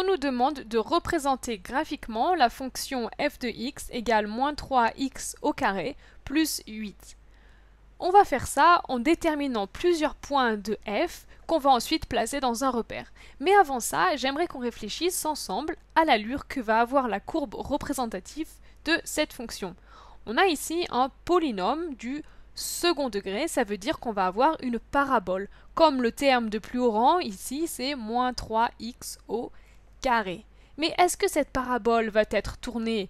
on nous demande de représenter graphiquement la fonction f de x égale moins 3x au carré plus 8. On va faire ça en déterminant plusieurs points de f qu'on va ensuite placer dans un repère. Mais avant ça, j'aimerais qu'on réfléchisse ensemble à l'allure que va avoir la courbe représentative de cette fonction. On a ici un polynôme du second degré, ça veut dire qu'on va avoir une parabole. Comme le terme de plus haut rang, ici, c'est moins 3x au carré mais est-ce que cette parabole va être tournée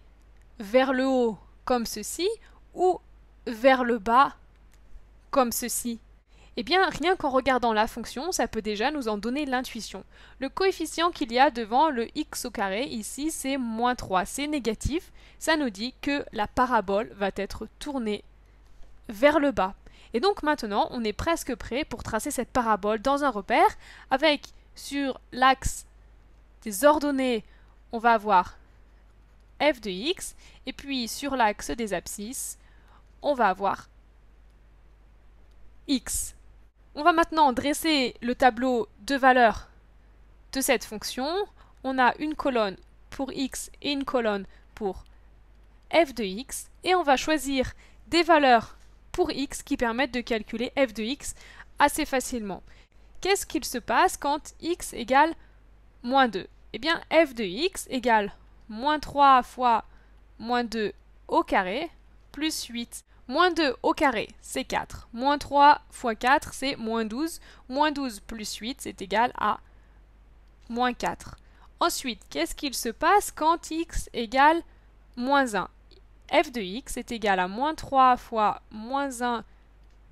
vers le haut comme ceci ou vers le bas comme ceci Eh bien, rien qu'en regardant la fonction, ça peut déjà nous en donner l'intuition. Le coefficient qu'il y a devant le x au carré, ici, c'est moins 3, c'est négatif. Ça nous dit que la parabole va être tournée vers le bas. Et donc maintenant, on est presque prêt pour tracer cette parabole dans un repère avec sur l'axe des ordonnées, on va avoir f de x, et puis sur l'axe des abscisses, on va avoir x. On va maintenant dresser le tableau de valeurs de cette fonction. On a une colonne pour x et une colonne pour f de x, et on va choisir des valeurs pour x qui permettent de calculer f de x assez facilement. Qu'est-ce qu'il se passe quand x égale moins 2 Eh bien, f de x égale moins 3 fois moins 2 au carré plus 8. Moins 2 au carré, c'est 4. Moins 3 fois 4, c'est moins 12. Moins 12 plus 8, c'est égal à moins 4. Ensuite, qu'est-ce qu'il se passe quand x égale moins 1 f de x est égal à moins 3 fois moins 1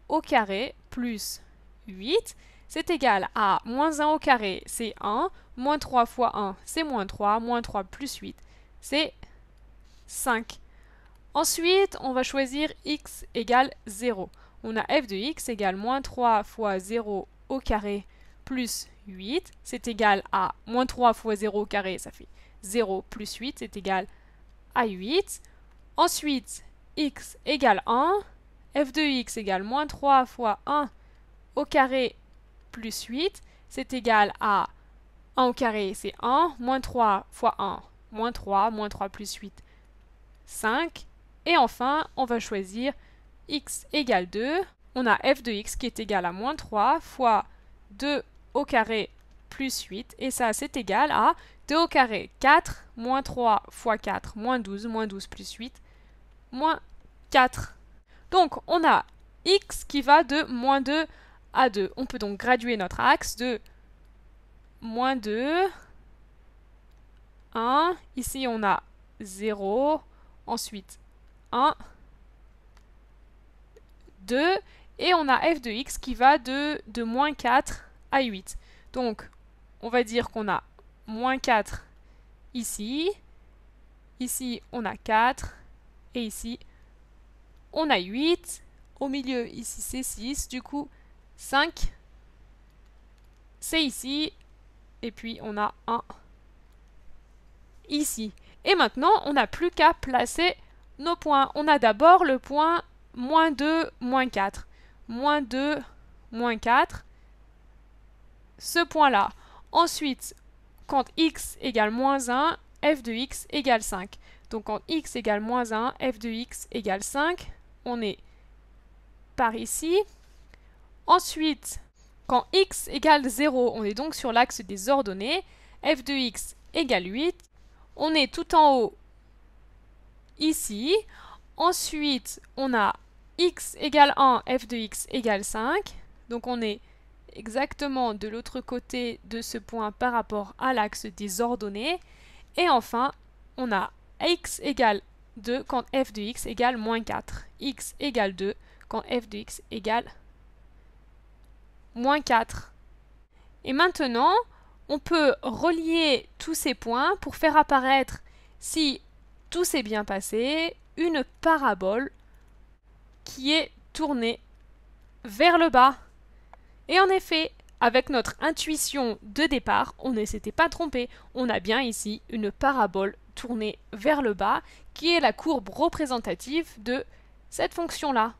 au carré plus 8. C'est égal à moins 1 au carré, c'est 1, Moins 3 fois 1, c'est moins 3. Moins 3 plus 8, c'est 5. Ensuite, on va choisir x égale 0. On a f de x égale moins 3 fois 0 au carré plus 8. C'est égal à moins 3 fois 0 au carré, ça fait 0 plus 8, c'est égal à 8. Ensuite, x égale 1. f de x égale moins 3 fois 1 au carré plus 8. C'est égal à 1 au carré, c'est 1, moins 3 fois 1, moins 3, moins 3 plus 8, 5. Et enfin, on va choisir x égale 2. On a f de x qui est égal à moins 3 fois 2 au carré plus 8. Et ça, c'est égal à 2 au carré, 4, moins 3 fois 4, moins 12, moins 12 plus 8, moins 4. Donc, on a x qui va de moins 2 à 2. On peut donc graduer notre axe de moins 2, 1. Ici, on a 0. Ensuite, 1, 2. Et on a f de x qui va de, de moins 4 à 8. Donc, on va dire qu'on a moins 4 ici. Ici, on a 4. Et ici, on a 8. Au milieu, ici, c'est 6. Du coup, 5, c'est ici et puis on a 1 ici. Et maintenant, on n'a plus qu'à placer nos points. On a d'abord le point moins 2, moins 4. Moins 2, moins 4. Ce point-là. Ensuite, quand x égale moins 1, f de x égale 5. Donc quand x égale moins 1, f de x égale 5, on est par ici. Ensuite, quand x égale 0, on est donc sur l'axe des ordonnées, f de x égale 8, on est tout en haut ici, ensuite on a x égale 1, f de x égale 5, donc on est exactement de l'autre côté de ce point par rapport à l'axe des ordonnées, et enfin on a x égale 2 quand f de x égale moins 4, x égale 2 quand f de x égale 4. 4. Et maintenant, on peut relier tous ces points pour faire apparaître, si tout s'est bien passé, une parabole qui est tournée vers le bas. Et en effet, avec notre intuition de départ, on ne s'était pas trompé. On a bien ici une parabole tournée vers le bas qui est la courbe représentative de cette fonction-là.